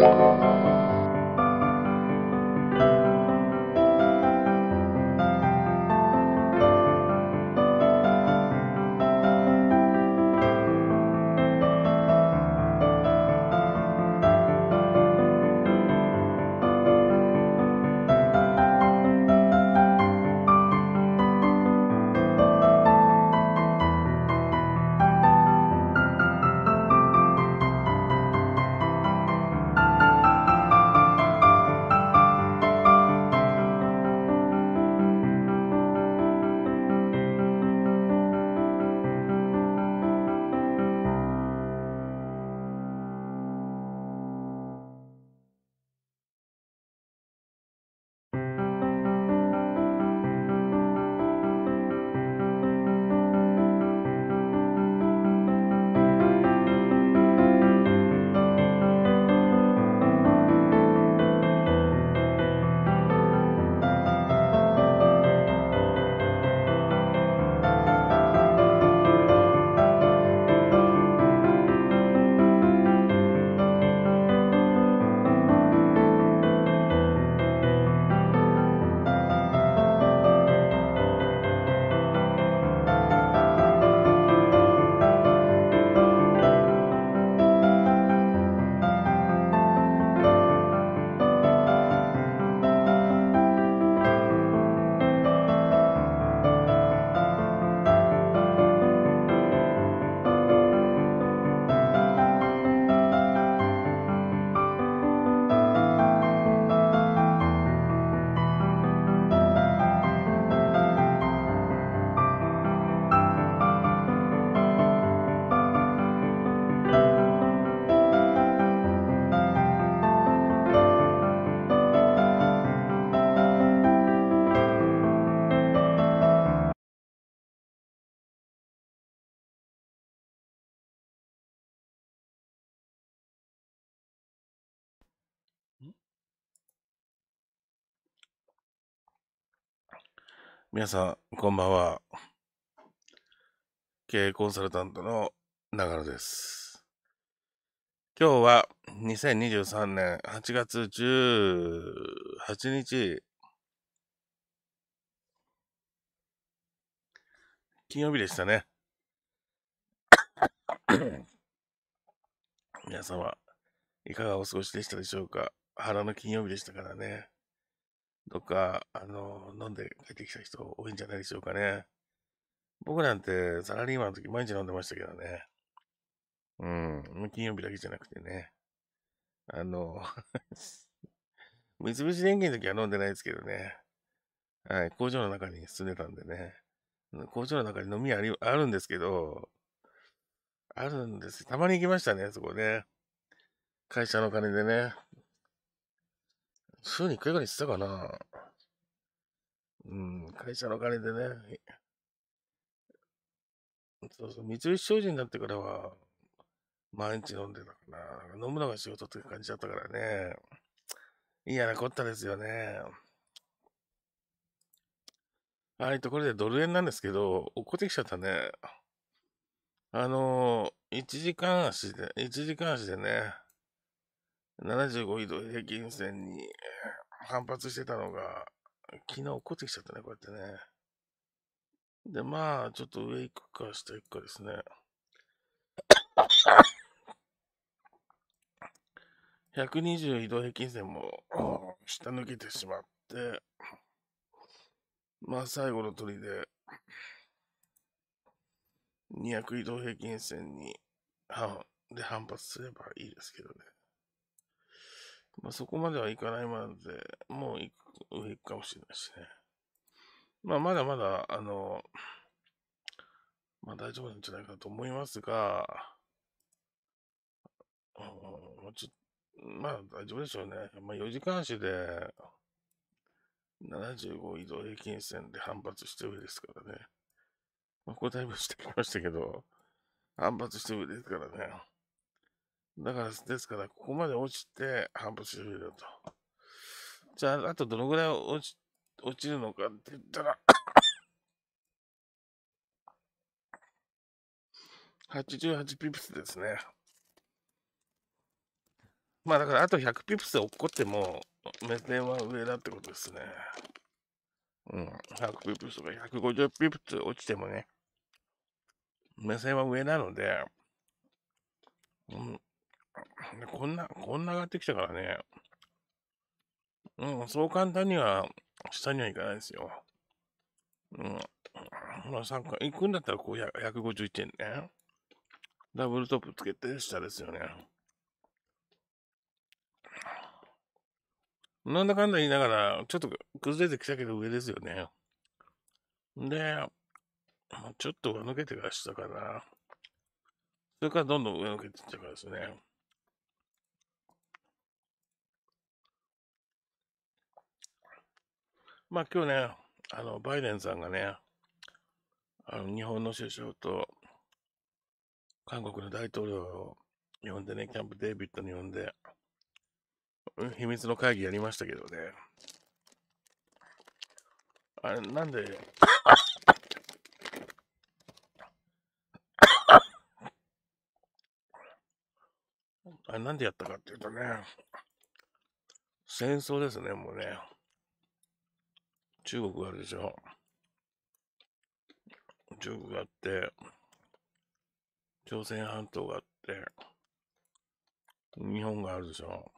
you. 皆さん、こんばんは。経営コンサルタントの長野です。今日は2023年8月18日、金曜日でしたね。皆様、いかがお過ごしでしたでしょうか。腹の金曜日でしたからね。どっか、あの、飲んで帰ってきた人多いんじゃないでしょうかね。僕なんてサラリーマンの時毎日飲んでましたけどね。うん。金曜日だけじゃなくてね。あの、三菱電機の時は飲んでないですけどね。はい。工場の中に住んでたんでね。工場の中に飲みありあるんですけど、あるんです。たまに行きましたね、そこね。会社の金でね。週に1回ぐらいしてたかな。うん、会社の金でね。そうそう、三菱商事になってからは、毎日飲んでたかな。飲むのが仕事って感じだったからね。嫌なこったですよね。はい、ところでドル円なんですけど、落っこってきちゃったね。あのー、1時間足で、1時間足でね、75移動平均線に反発してたのが、昨日落っこってきちゃったね、こうやってね。で、まあ、ちょっと上行くか下行くかですね。120移動平均線も下抜けてしまって、まあ最後のりで、200移動平均線に、で反発すればいいですけどね。まあ、そこまではいかないまで、もう行く、上行くかもしれないしね。まあ、まだまだ、あの、まあ大丈夫なんじゃないかと思いますが、うん、もうちょまあ大丈夫でしょうね。まあ4時間足で75移動平均線で反発して上ですからね。まあこれだいぶしてきましたけど、反発して上ですからね。だから、ですから、ここまで落ちて、半発してるだと。じゃあ、あとどのぐらい落ち、落ちるのかって言ったら88 ピプスですね。まあだからあと100ピプス落っこっても目線は上だってことですね。うん。100ピプスとか150ピプス落ちてもね、目線は上なので、うん、こんな、こんな上がってきたからね。うん、そう簡単には、下にはいかないですよ。うん。ほら、3回、行くんだったら、こう、151点ね。ダブルトップつけて、下ですよね。なんだかんだ言いながら、ちょっと崩れてきたけど上ですよね。で、ちょっと抜けてから下かな。それからどんどん上抜けていっちゃうからですね。まあ今日ね、あの、バイデンさんがね、あの、日本の首相と、韓国の大統領を呼んでね、キャンプ・デイビッドに呼んで、秘密の会議やりましたけどね。あれ、なんで、あれ、なんでやったかっていうとね、戦争ですね、もうね。中国があるでしょ。中国があって、朝鮮半島があって、日本があるでしょ。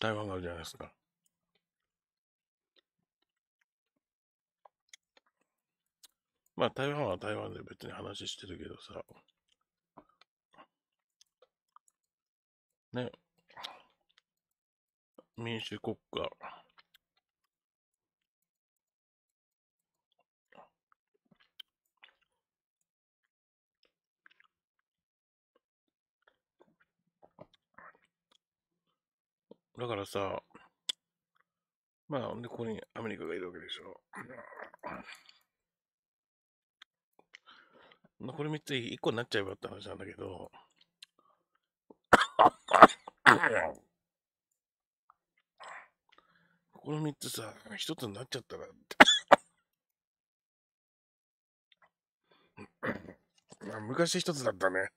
台湾があるじゃないですか。まあ台湾は台湾で別に話してるけどさ。ね、民主国家。だからさ、まあ、で、ここにアメリカがいるわけでしょ。まあ、これ3つ1個になっちゃえばって話なんだけど。試みってさ、一つになっちゃったらって。昔一つだったね。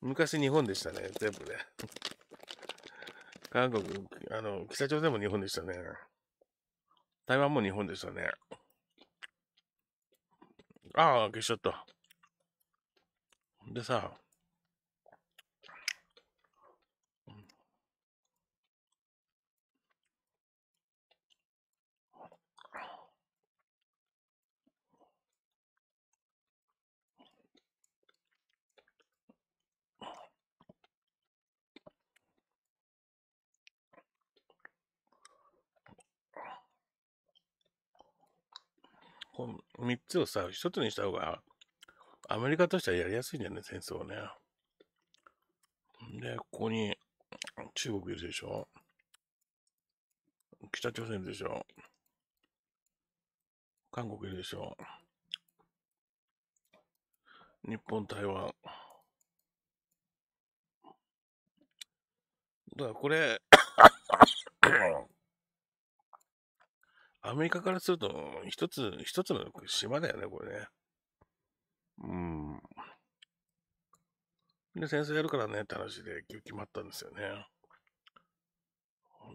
昔日本でしたね、全部ね。韓国、あの、北朝鮮も日本でしたね。台湾も日本でしたね。ああ、消しちゃった。でさ、この3つをさ、1つにした方が、アメリカとしてはやりやすいんだよね、戦争をね。で、ここに中国いるでしょ北朝鮮いるでしょ韓国いるでしょ日本、台湾。だからこれアメリカからすると、一つ、一つの島だよね、これね。うん。で、戦争やるからねって話で決まったんですよね。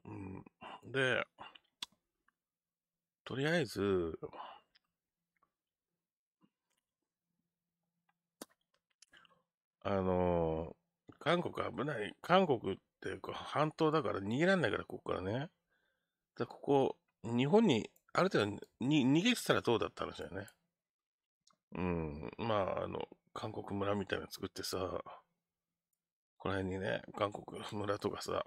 うん、で、とりあえず、あの、韓国危ない。韓国っていうか半島だから逃げらんないから、ここからね。で、ここ、日本にある程度に逃げてたらどうだったんですよね。うん。まあ、あの、韓国村みたいなの作ってさ、この辺にね、韓国村とかさ、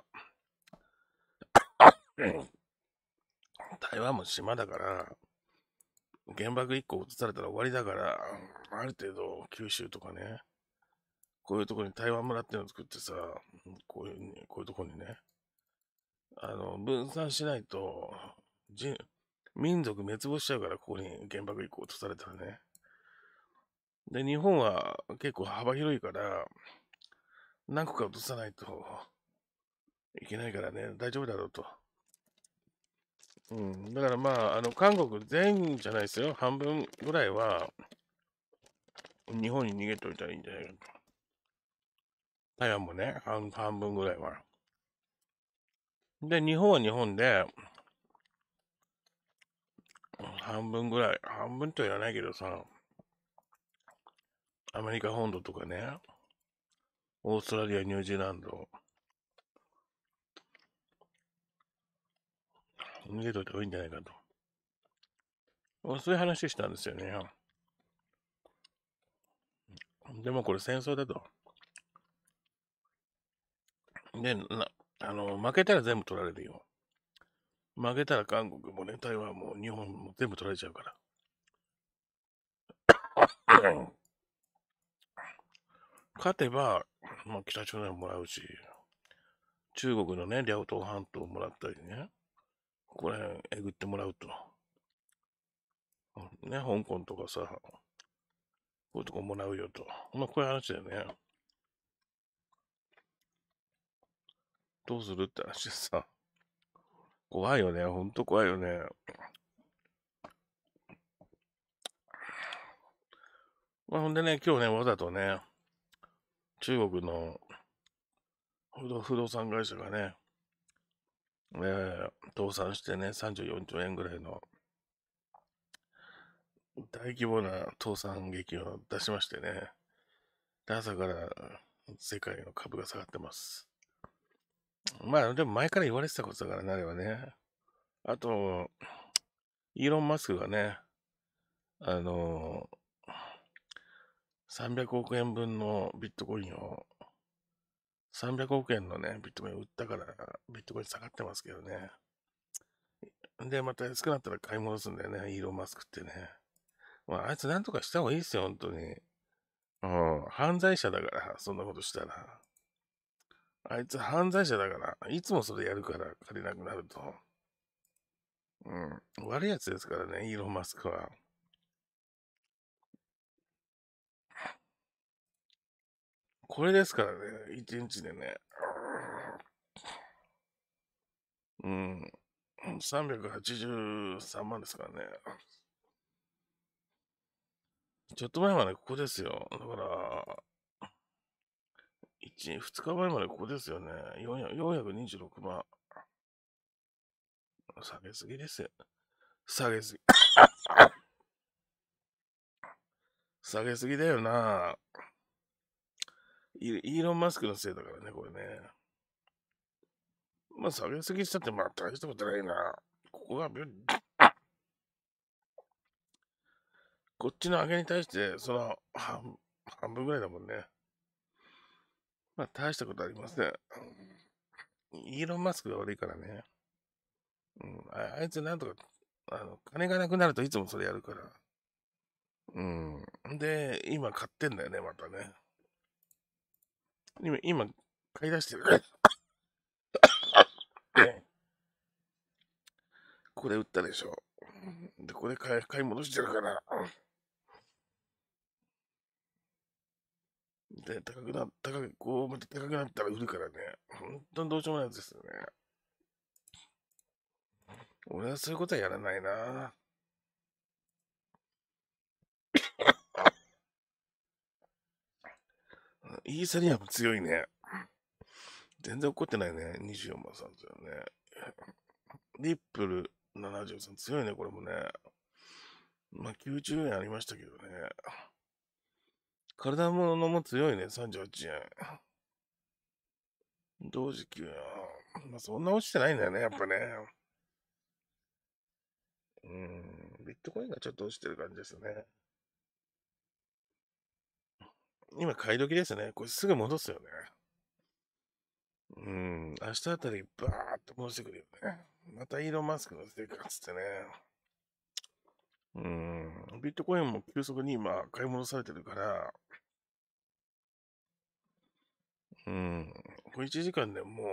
台湾も島だから、原爆1個落とされたら終わりだから、ある程度九州とかね、こういうとこに台湾村っていうのを作ってさ、こういう、こういうとこにね、あの、分散しないと、人、民族滅亡しちゃうから、ここに原爆行こ落とされたらね。で、日本は結構幅広いから、何個か落とさないといけないからね、大丈夫だろうと。うん、だからまあ、あの、韓国全員じゃないですよ。半分ぐらいは、日本に逃げといたらいいんじゃないかと。台湾もね、半分ぐらいは。で、日本は日本で、半分ぐらい、半分とは言わないけどさ、アメリカ本土とかね、オーストラリア、ニュージーランド、逃げといた方がいいんじゃないかと。そういう話したんですよね。でもこれ戦争だと。で、な、あの、負けたら全部取られるよ。負けたら韓国もね、台湾も日本も全部取られちゃうから。勝てば、まあ、北朝鮮もらうし、中国のね、両東半島もらったりね、ここら辺えぐってもらうと。ね、香港とかさ、こういうとこもらうよと。まあ、こういう話だよね。どうするって話でさ。怖いよね。ほんと怖いよね。まあ、ほんでね、今日ね、わざとね、中国の不動産会社がね、えー、倒産してね、34兆円ぐらいの大規模な倒産劇を出しましてね、朝から世界の株が下がってます。まあ、でも前から言われてたことだからなあれはね。あと、イーロン・マスクがね、あの、300億円分のビットコインを、300億円のね、ビットコインを売ったから、ビットコイン下がってますけどね。で、また安くなったら買い戻すんだよね、イーロン・マスクってね。まあ、あいつなんとかした方がいいですよ、本当に。うん、犯罪者だから、そんなことしたら。あいつ犯罪者だから、いつもそれやるから借りなくなると。うん。悪いやつですからね、イーロン・マスクは。これですからね、一日でね。うん。383万ですからね。ちょっと前までここですよ。だから、1、2日前までここですよね。426万。下げすぎですよ。下げすぎ。下げすぎだよなイーロン・マスクのせいだからね、これね。まあ、下げすぎしたって、まあ、大したことないな。ここがビュッ、こっちの上げに対して、その半、半分ぐらいだもんね。まあ、大したことありません、ね。イーロン・マスクが悪いからね。うん、あいつなんとか、あの、金がなくなるといつもそれやるから。うん。で、今買ってんだよね、またね。今、今、買い出してる。ら。これ売ったでしょ。で、これ買い買い戻してるから。で、高くな、高く、こう、また高くなったら売るからね。本当にどうしようもないやつですよね。俺はそういうことはやらないな。イーサリアム強いね。全然怒ってないね。24万さんだよね。リップル73強いね、これもね。まあ、90円ありましたけどね。体ものも強いね、38円。同時給まあ、そんな落ちてないんだよね、やっぱね。うん、ビットコインがちょっと落ちてる感じですね。今、買い時ですね。これすぐ戻すよね。うん、明日あたりバーっと戻してくるよね。またイーロン・マスクのせいかっつってね。うん、ビットコインも急速に今買い戻されてるから、うん。これ1時間でもう、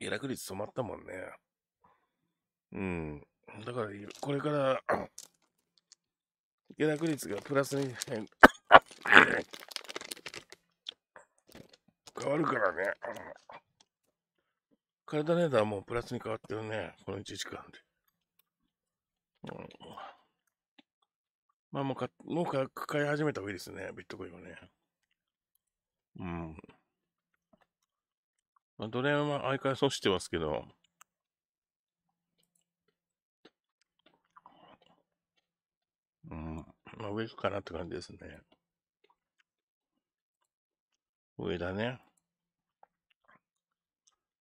下 落率止まったもんね。うん。だから、これから、下 落率がプラスに変、変わるからね。体のタはもうプラスに変わってるね。この1時間で。うんまあもうか、もうか、買い始めた方がいいですね、ビットコインはね。うん。まあ、どれは相変わらず落ちてますけど、うん。まあ、上行くかなって感じですね。上だね。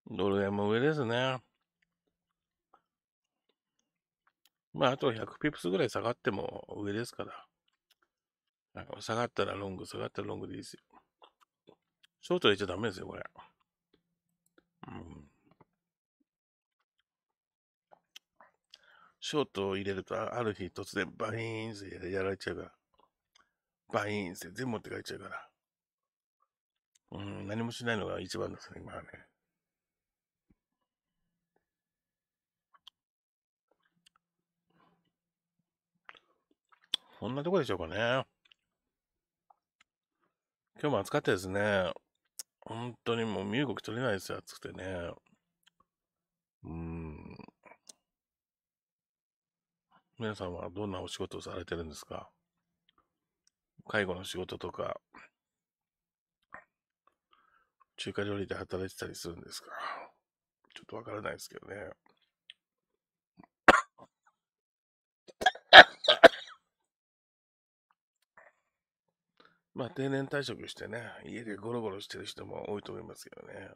ドル円も上ですね。まあ、あと100ピプスぐらい下がっても上ですから。なんか下がったらロング、下がったらロングでいいですよ。ショート入れちゃダメですよ、これ。うん。ショートを入れると、ある日突然バイーンってやられちゃうから。バイーンって全部持って帰っちゃうから。うん、何もしないのが一番ですね、今はね。こんなとこでしょうかね。今日も暑かったですね。本当にもう身動き取れないですよ、暑くてね。うん。皆さんはどんなお仕事をされてるんですか介護の仕事とか、中華料理で働いてたりするんですかちょっとわからないですけどね。まあ、定年退職してね、家でゴロゴロしてる人も多いと思いますけどね。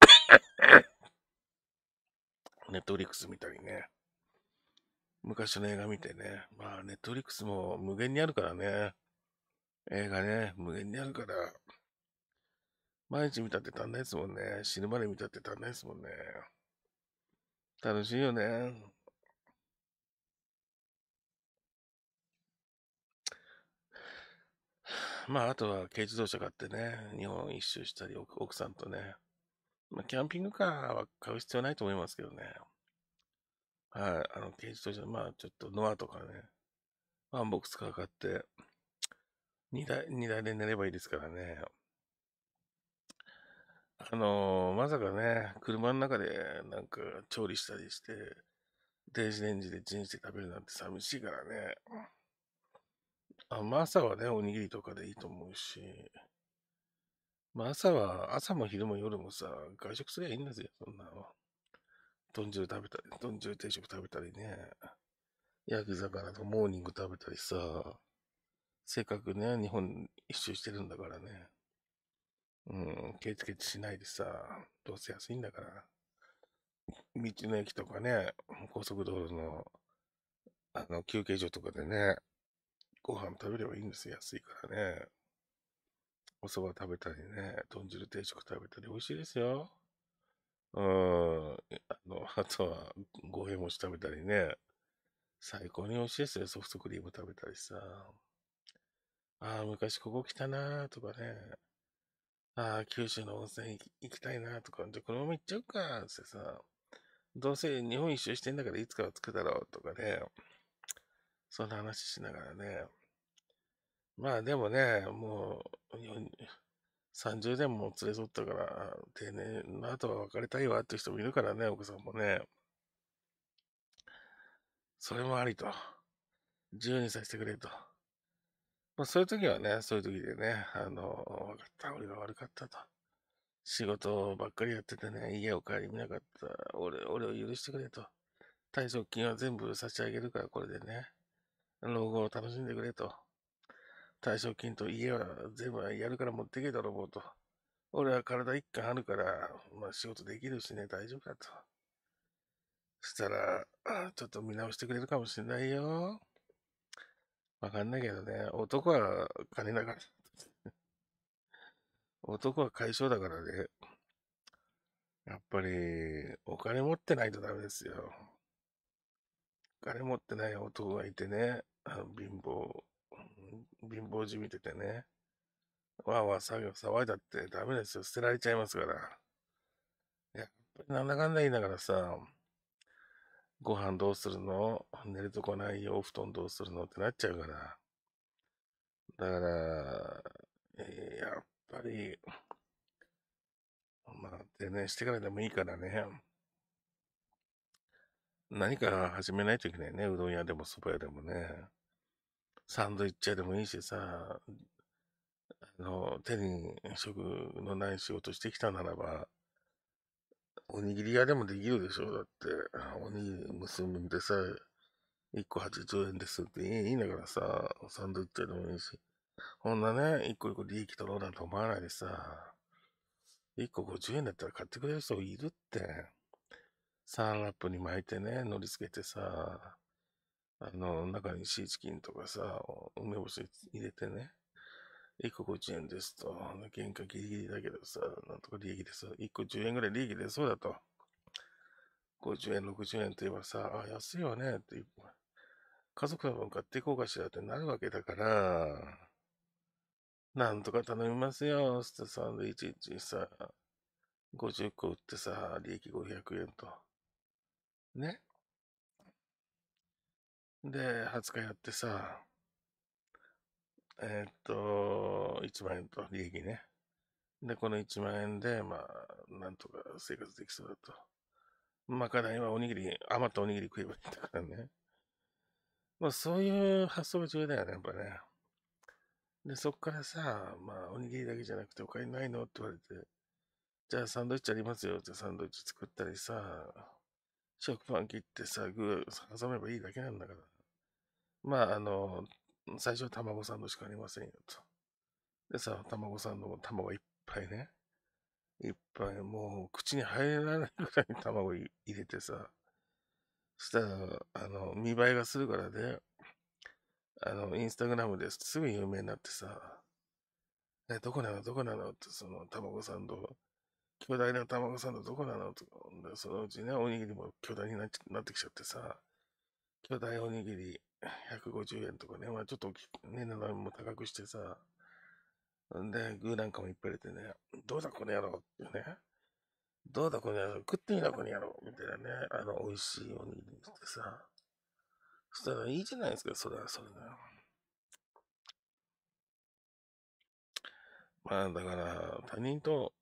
ネットフリックス見たりね。昔の映画見てね。まあ、ネットフリックスも無限にあるからね。映画ね、無限にあるから。毎日見たって足んないですもんね。死ぬまで見たって足んないですもんね。楽しいよね。まあ、あとは軽自動車買ってね、日本一周したり、奥さんとね。まあ、キャンピングカーは買う必要ないと思いますけどね。はい、あの、軽自動車、まあ、ちょっとノアとかね、ワンボックスカー買って、2台、2台で寝ればいいですからね。あのー、まさかね、車の中でなんか調理したりして、電子レンジでチンして食べるなんて寂しいからね。あ、まあ、朝はね、おにぎりとかでいいと思うし。まあ、朝は、朝も昼も夜もさ、外食すりゃいいんだぜ、そんなの。豚汁食べたり、豚汁定食食べたりね。焼き魚とモーニング食べたりさ。せっかくね、日本一周してるんだからね。うん、ケチケチしないでさ、どうせ安いんだから。道の駅とかね、高速道路の、あの、休憩所とかでね、ご飯食べればいいんですよ。安いからね。お蕎麦食べたりね、豚汁定食食べたり、美味しいですよ。うん。あの、あとは、五平餅食べたりね。最高に美味しいですよ。ソフトクリーム食べたりさ。ああ、昔ここ来たなーとかね。ああ、九州の温泉行きたいなーとか、じゃこのまま行っちゃうかってさ。どうせ日本一周してんだからいつかは着くだろうとかね。そんな話しながらね。まあでもね、もう、30年も連れ添ったから、定年の後は別れたいわって人もいるからね、奥さんもね。それもありと。自由にさせてくれと。まあそういう時はね、そういう時でね、あの、分かった、俺が悪かったと。仕事ばっかりやっててね、家を帰り見なかった。俺、俺を許してくれと。退職金は全部差し上げるから、これでね。老後を楽しんでくれと。退職金と家は全部やるから持ってけだろうと。俺は体一貫あるから、まあ仕事できるしね、大丈夫だと。そしたら、ちょっと見直してくれるかもしれないよ。わかんないけどね、男は金だから。男は解消だからね。やっぱり、お金持ってないとダメですよ。お金持ってない男がいてね、貧乏貧乏じみててね。わあわあ作業騒いだってダメですよ。捨てられちゃいますから。やっぱりなんだかんだ言いながらさ、ご飯どうするの寝るとこないよ。お布団どうするのってなっちゃうから。だから、えやっぱり、まあ、定年してからでもいいからね。何か始めないといけないね。うどん屋でもそば屋でもね。サンドイッチ屋でもいいしさ、あの、手に職のない仕事してきたならば、おにぎり屋でもできるでしょだって、おにぎり結んでさ、1個80円ですっていいんだからさ、サンドイッチ屋でもいいし。こんなね、1個1個利益取ろうなんて思わないでさ、1個50円だったら買ってくれる人いるって。サンラップに巻いてね、乗り付けてさ、あの、中にシーチキンとかさ、梅干し入れてね、1個50円ですと、原価ギリギリだけどさ、なんとか利益です。1個10円ぐらい利益出そうだと。50円、60円といえばさ、あ、安いわねって、家族の分買っていこうかしらってなるわけだから、なんとか頼みますよ、スってサンドイッチイチさ、50個売ってさ、利益500円と。ねで、20日やってさ、えー、っと、1万円と利益ね。で、この1万円で、まあ、なんとか生活できそうだと。まあ、課題はおにぎり、余ったおにぎり食えばいいんだからね。まあ、そういう発想が重要だよね、やっぱね。で、そっからさ、まあ、おにぎりだけじゃなくて、お金ないのって言われて、じゃあサンドイッチありますよってサンドイッチ作ったりさ、食パン切ってさ、具挟めばいいだけなんだから。まあ、あの、最初は卵サンドしかありませんよと。でさ、卵サンドも卵いっぱいね。いっぱい、もう口に入らないぐらいに卵入れてさ。そしたら、あの、見栄えがするからで、あの、インスタグラムですぐ有名になってさ、ね、どこなのどこなのって、その、卵サンド、巨大な卵サンドどこなのとか、そのうちね、おにぎりも巨大になっなってきちゃってさ、巨大おにぎり、150円とかね、まあちょっとね、値段も高くしてさ、んで、具なんかもいっぱい入れてね、どうだこの野郎ってね、どうだこの野郎、食ってみなこの野郎みたいなね、あの、美味しいおにぎりにしてさ、そしたらいいじゃないですか、それはそれだよ。まあだから、他人と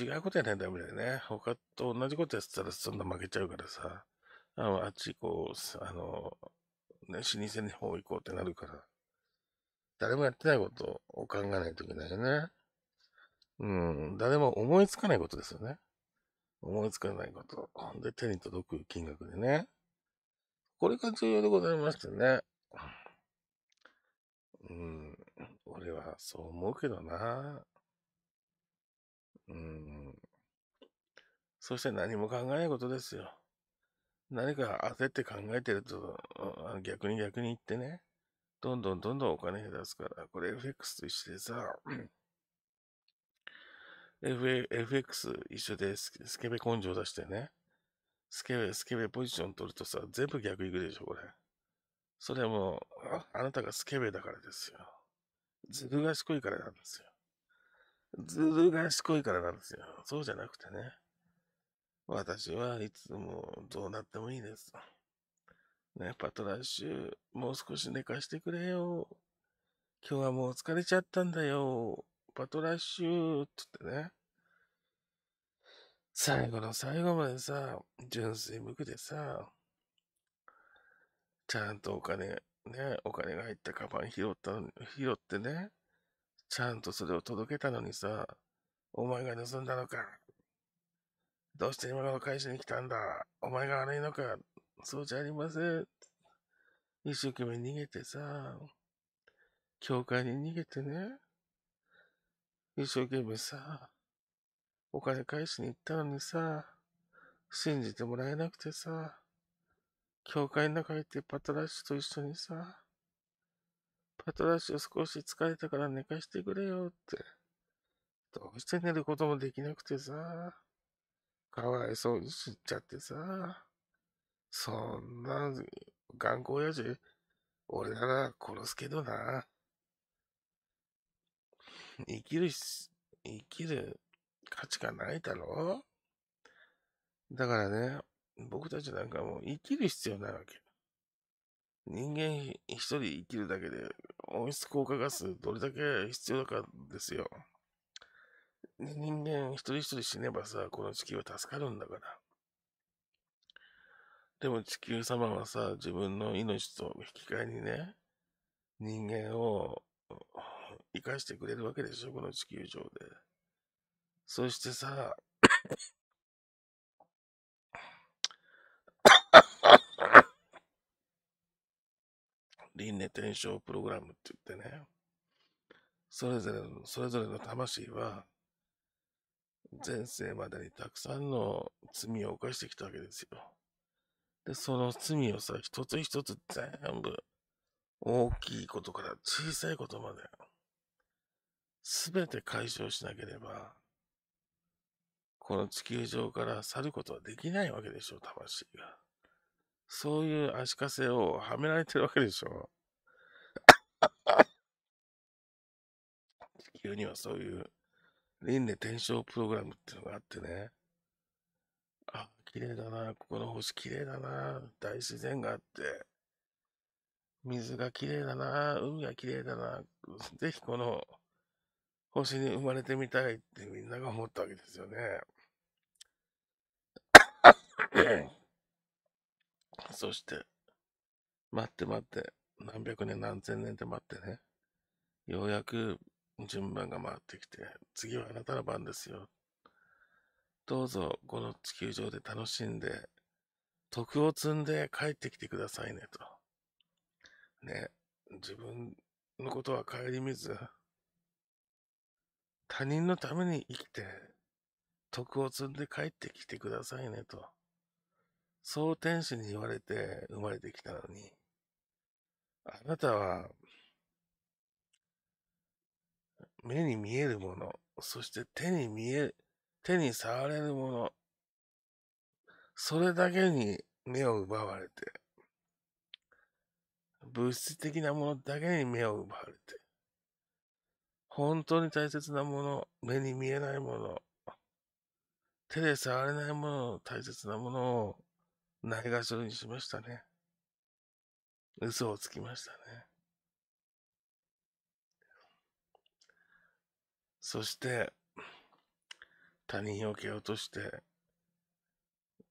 違うことやんだとダメだよね。他と同じことやってたらそんな負けちゃうからさ。ああっち行こう、あの、ね、老舗の方行こうってなるから、誰もやってないことを考えないといけないよね。うん、誰も思いつかないことですよね。思いつかないこと。で、手に届く金額でね。これが重要でございましてね。うん、俺はそう思うけどな。うん。そして何も考えないことですよ。何か焦って考えてると、逆に逆に言ってね、どんどんどんどんお金減らすから、これ FX と一緒でさ、FX 一緒でスケベ根性出してね、スケベ、スケベポジション取るとさ、全部逆いくでしょ、これ。それはもう、ああなたがスケベだからですよ。ずる賢いからなんですよ。ずる賢いからなんですよ。そうじゃなくてね。私はいつもどうなってもいいです。ね、パトラッシュ、もう少し寝かしてくれよ。今日はもう疲れちゃったんだよ。パトラッシュ、つってね。最後の最後までさ、純粋無垢でさ、ちゃんとお金、ね、お金が入ったカバン拾ったのに、拾ってね、ちゃんとそれを届けたのにさ、お前が盗んだのか、どうして今の返しに来たんだお前が悪いのかそうじゃありません。一生懸命逃げてさ、教会に逃げてね。一生懸命さ、お金返しに行ったのにさ、信じてもらえなくてさ、教会の中行ってパトラッシュと一緒にさ、パトラッシュ少し疲れたから寝かしてくれよって。どうして寝ることもできなくてさ。かわいそうにしちゃってさ。そんな、頑固親父、俺なら殺すけどな。生きるし、生きる価値がないだろだからね、僕たちなんかもう生きる必要ないわけ。人間一人生きるだけで温室効果ガスどれだけ必要かですよ。で人間一人一人死ねばさ、この地球は助かるんだから。でも地球様はさ、自分の命と引き換えにね、人間を生かしてくれるわけでしょ、この地球上で。そしてさ、輪廻転生プログラムって言ってね、それぞれの、それぞれの魂は、前世までにたくさんの罪を犯してきたわけですよ。で、その罪をさ、一つ一つ全部、大きいことから小さいことまで、すべて解消しなければ、この地球上から去ることはできないわけでしょう、魂が。そういう足かせをはめられてるわけでしょう。地球にはそういう輪廻転生プログラムっていうのがあってね。あ、綺麗だな。ここの星綺麗だな。大自然があって。水が綺麗だな。海が綺麗だな。ぜひこの星に生まれてみたいってみんなが思ったわけですよね。そして、待って待って、何百年何千年って待ってね。ようやく順番が回ってきて、次はあなたの番ですよ。どうぞ、この地球上で楽しんで、徳を積んで帰ってきてくださいね、と。ね、自分のことは顧みず、他人のために生きて、徳を積んで帰ってきてくださいね、と。そう天使に言われて生まれてきたのに、あなたは目に見えるもの、そして手に見え、手に触れるもの、それだけに目を奪われて、物質的なものだけに目を奪われて、本当に大切なもの、目に見えないもの、手で触れないもの、大切なものをないがしろにしましたね。嘘をつきましたね。そして、他人を蹴落として、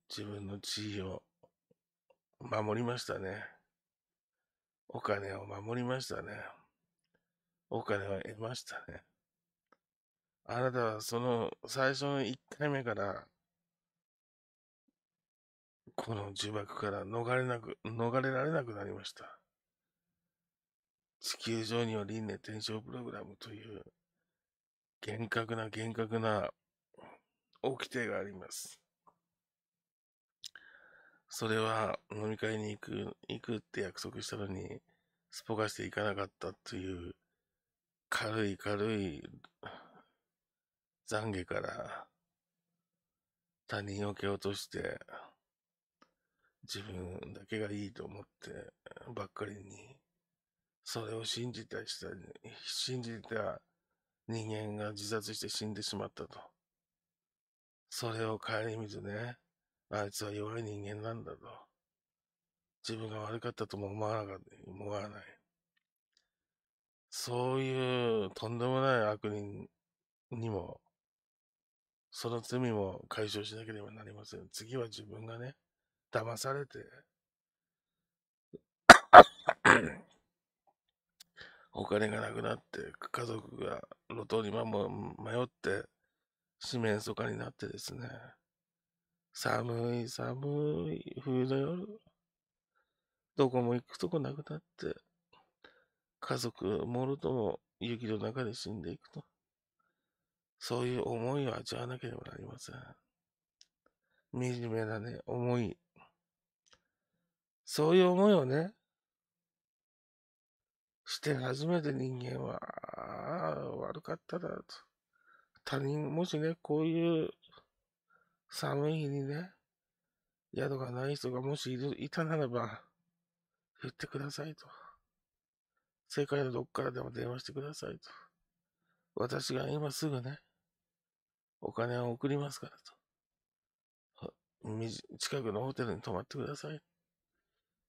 自分の地位を守りましたね。お金を守りましたね。お金を得ましたね。あなたはその最初の1回目から、この呪縛から逃れなく、逃れられなくなりました。地球上には輪廻転生プログラムという厳格な厳格な掟があります。それは飲み会に行く、行くって約束したのに、すっぽかして行かなかったという、軽い軽い懺悔から他人を蹴落として、自分だけがいいと思ってばっかりに、それを信じた人に、信じた人間が自殺して死んでしまったと。それを顧みずね、あいつは弱い人間なんだと。自分が悪かったとも思わなかった、思わない。そういうとんでもない悪人にも、その罪も解消しなければなりません。次は自分がね、騙されて、お金がなくなって、家族が路頭に迷って、四面楚歌になってですね、寒い寒い冬の夜、どこも行くとこなくなって、家族もろとも雪の中で死んでいくと。そういう思いを味わわなければなりません。惨めなね、思い。そういう思いをね、して初めて人間は、ああ、悪かっただと。他人、もしね、こういう寒い日にね、宿がない人がもしいるいたならば、言ってくださいと。世界のどこからでも電話してくださいと。私が今すぐね、お金を送りますからと。近くのホテルに泊まってください。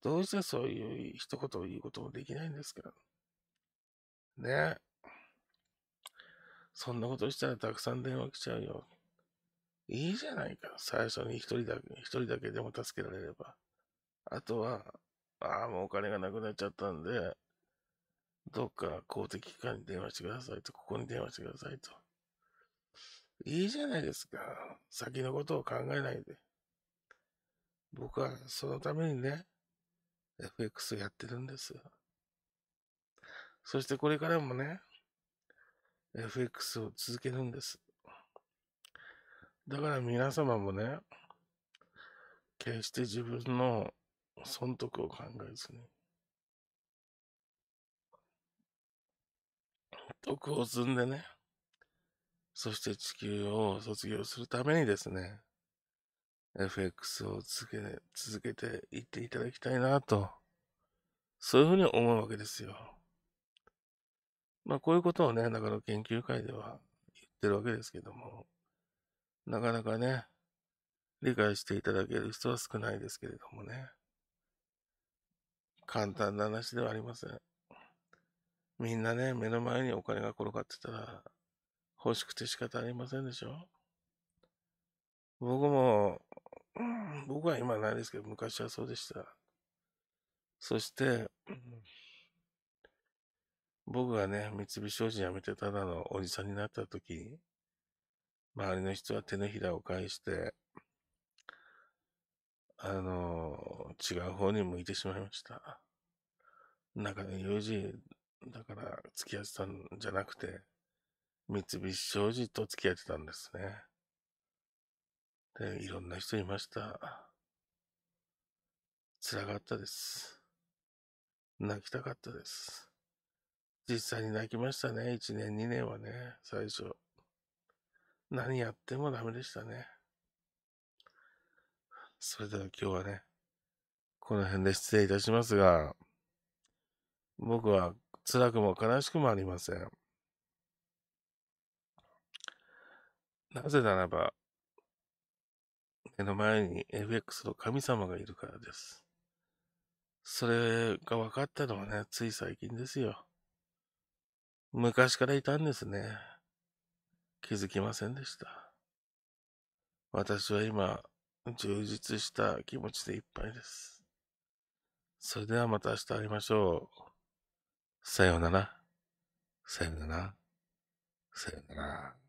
どうしてそういう一言を言うこともできないんですかね。そんなことしたらたくさん電話来ちゃうよ。いいじゃないか。最初に一人だけ、一人だけでも助けられれば。あとは、ああ、もうお金がなくなっちゃったんで、どっか公的機関に電話してくださいと、ここに電話してくださいと。いいじゃないですか。先のことを考えないで。僕はそのためにね、FX やってるんですそしてこれからもね、FX を続けるんです。だから皆様もね、決して自分の損得を考えずに、得を積んでね、そして地球を卒業するためにですね、FX を続け続けていっていただきたいなと、そういうふうに思うわけですよ。まあ、こういうことをね、だから研究会では言ってるわけですけども、なかなかね、理解していただける人は少ないですけれどもね。簡単な話ではありません。みんなね、目の前にお金が転がってたら、欲しくて仕方ありませんでしょ僕も、うん、僕は今ないですけど、昔はそうでした。そして、うん僕がね、三菱商事辞めてただのおじさんになった時に、周りの人は手のひらを返して、あの、違う方に向いてしまいました。中根友人だから付き合ってたんじゃなくて、三菱商事と付き合ってたんですね。で、いろんな人いました。辛かったです。泣きたかったです。実際に泣きましたね。1年、2年はね、最初。何やってもダメでしたね。それでは今日はね、この辺で失礼いたしますが、僕は辛くも悲しくもありません。なぜならば、目の前に FX の神様がいるからです。それが分かったのはね、つい最近ですよ。昔からいたんですね。気づきませんでした。私は今、充実した気持ちでいっぱいです。それではまた明日会いましょう。さようなら。さようなら。さようなら。